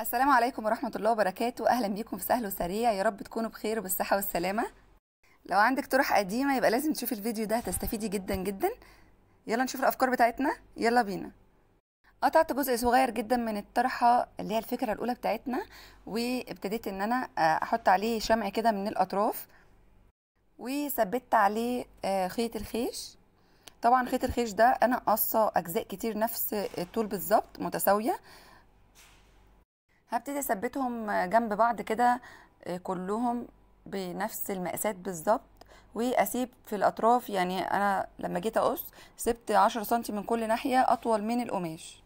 السلام عليكم ورحمة الله وبركاته أهلا بيكم في سهل وسريع يا رب تكونوا بخير وبالصحة والسلامة لو عندك طرح قديمة يبقى لازم تشوفي الفيديو ده هتستفيدي جدا جدا يلا نشوف الأفكار بتاعتنا يلا بينا قطعت جزء صغير جدا من الطرحة اللي هي الفكرة الأولى بتاعتنا وابتديت إن أنا آه، أحط عليه شمع كده من الأطراف وثبت عليه آه، خيط الخيش طبعا خيط الخيش ده أنا قاصة أجزاء كتير نفس الطول بالظبط متساوية هبتدي اثبتهم جنب بعض كده آه، كلهم بنفس المقاسات بالظبط واسيب في الاطراف يعني انا لما جيت اقص سبت عشرة سنتي من كل ناحيه اطول من القماش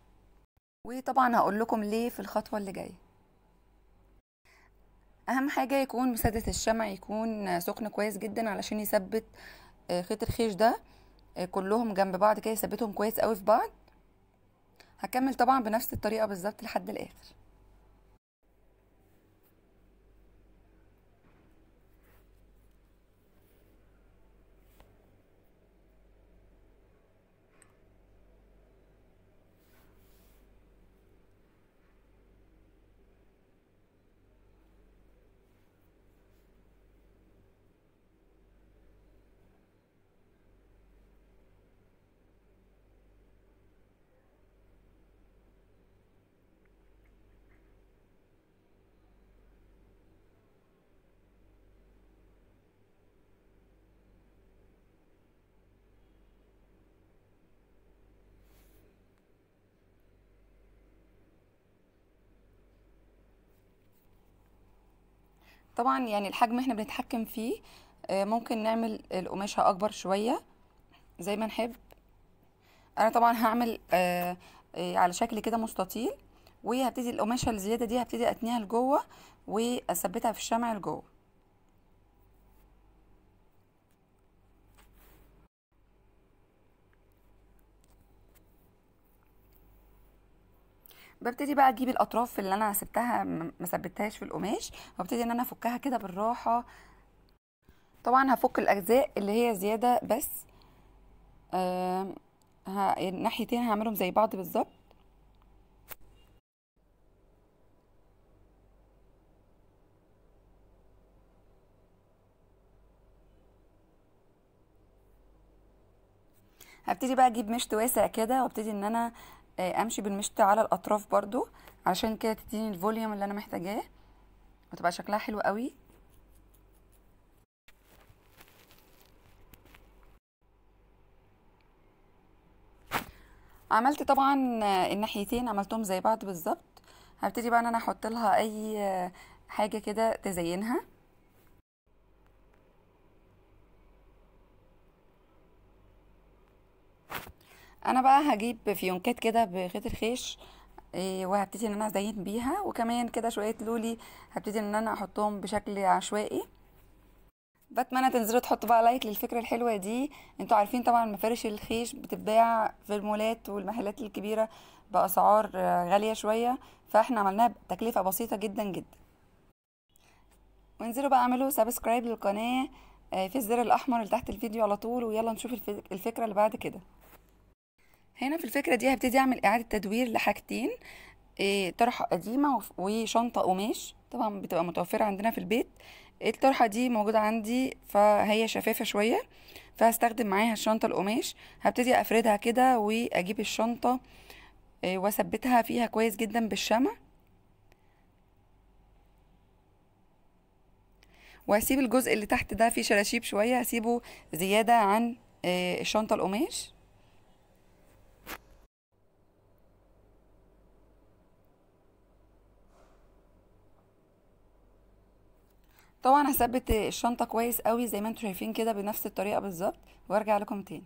وطبعا هقول لكم ليه في الخطوه اللي جايه اهم حاجه يكون مسدس الشمع يكون سخن كويس جدا علشان يثبت آه، خيط الخيش ده آه، كلهم جنب بعض كده يثبتهم كويس قوي في بعض هكمل طبعا بنفس الطريقه بالظبط لحد الاخر طبعا يعني الحجم احنا بنتحكم فيه آه، ممكن نعمل القماشة اكبر شوية زي ما نحب انا طبعا هعمل آه، آه، على شكل كده مستطيل وهبتدي القماشة الزيادة دي هبتدي اتنيها لجوه واثبتها في الشمع لجوه ببتدي بقى اجيب الاطراف اللي انا سبتها ما ثبتهاش في القماش وابتدي ان انا افكها كده بالراحه طبعا هفك الاجزاء اللي هي زياده بس آه الناحيتين هعملهم زي بعض بالظبط هبتدي بقى اجيب مشط واسع كده وابتدي ان انا آه، امشي بالمشط على الاطراف برضو علشان كده تديني الفوليوم اللي انا محتاجاه وتبقى شكلها حلو قوي عملت طبعا الناحيتين عملتهم زي بعض بالظبط هبتدي بقى ان انا احط لها اي حاجه كده تزينها انا بقى هجيب فيونكات كده بخيط الخيش إيه، وهبتدي ان انا ازين بيها وكمان كده شويه لولي هبتدي ان انا احطهم بشكل عشوائي بتمنى تنزلوا تحطوا بقى لايك للفكره الحلوه دي انتوا عارفين طبعا مفارش الخيش بتتباع في المولات والمحلات الكبيره باسعار غاليه شويه فاحنا عملناها بتكلفه بسيطه جدا جدا وانزلوا بقى اعملوا سبسكرايب للقناه آه، في الزر الاحمر اللي تحت الفيديو على طول ويلا نشوف الفكره اللي بعد كده هنا في الفكرة دي هبتدي أعمل إعادة تدوير لحاجتين إيه طرحة قديمة وشنطة قماش طبعا بتبقى متوفرة عندنا في البيت الطرحة دي موجودة عندي فهي شفافة شوية فهستخدم معاها الشنطة القماش هبتدي أفردها كده وأجيب الشنطة إيه وأثبتها فيها كويس جدا بالشمع وهسيب الجزء اللي تحت ده فيه شراشيب شوية هسيبه زيادة عن إيه الشنطة القماش طبعا هثبت الشنطه كويس قوي زي ما انتوا شايفين كده بنفس الطريقه بالظبط وارجع لكم تاني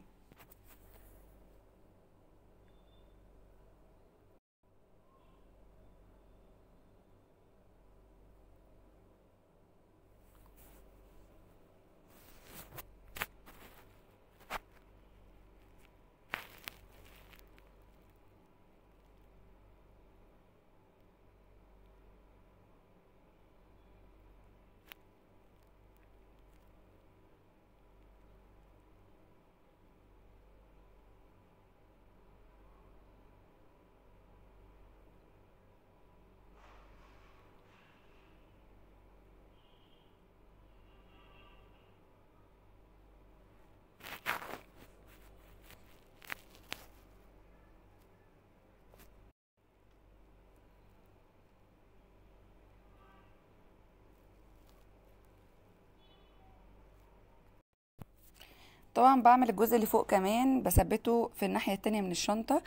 طبعا بعمل الجزء اللي فوق كمان بثبته في الناحيه التانية من الشنطه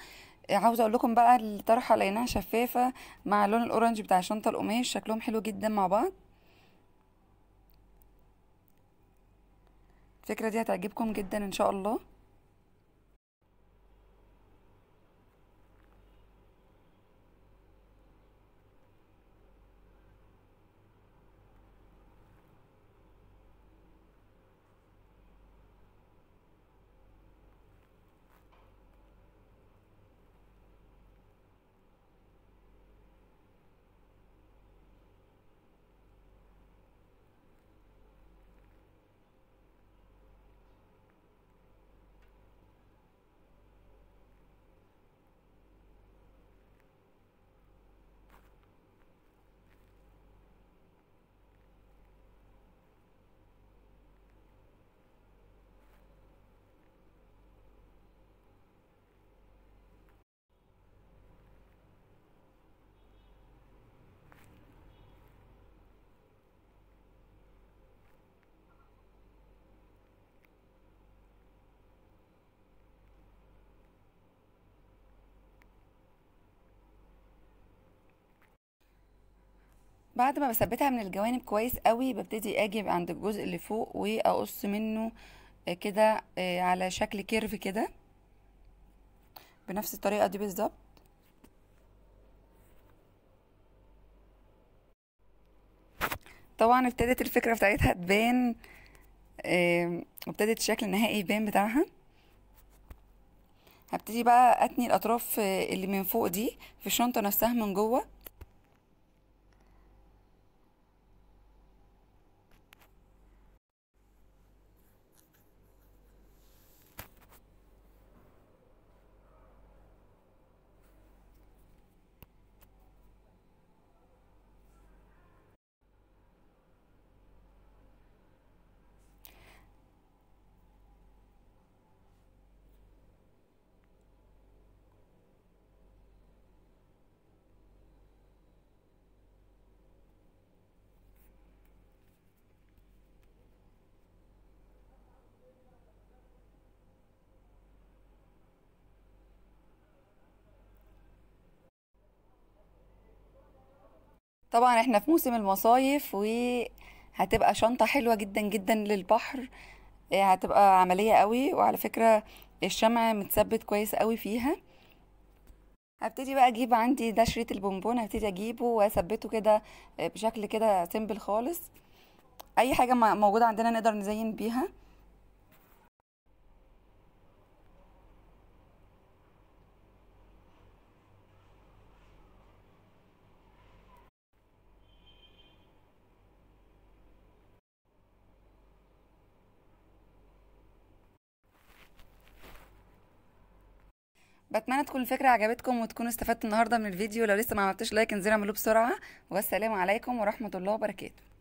عاوزه اقول لكم بقى الطرحه لقيناها شفافه مع اللون الاورنج بتاع شنطه القماش شكلهم حلو جدا مع بعض الفكره دي هتعجبكم جدا ان شاء الله بعد ما بثبتها من الجوانب كويس قوي ببتدي اجي عند الجزء اللي فوق واقص منه آه، كده آه، على شكل كيرف كده بنفس الطريقه دي بالظبط طبعا ابتدت الفكره بتاعتها تبان ابتدت الشكل النهائي يبان بتاعها هبتدي بقى اتني الاطراف آه، اللي من فوق دي في الشنطه نفسها من جوه طبعا احنا في موسم المصايف وهتبقى شنطة حلوة جدا جدا للبحر آه، هتبقى عملية قوي وعلى فكرة الشمع متثبت كويس قوي فيها هبتدي بقى اجيب عندي ده شريط البونبون هبتدي اجيبه واثبته كده آه، بشكل كده سيمبل خالص اي حاجة موجودة عندنا نقدر نزين بيها بتمنى تكون الفكره عجبتكم وتكونوا استفدتوا النهارده من الفيديو لو لسه ما عملتوش لايك انزلوا اعملوه بسرعه والسلام عليكم ورحمه الله وبركاته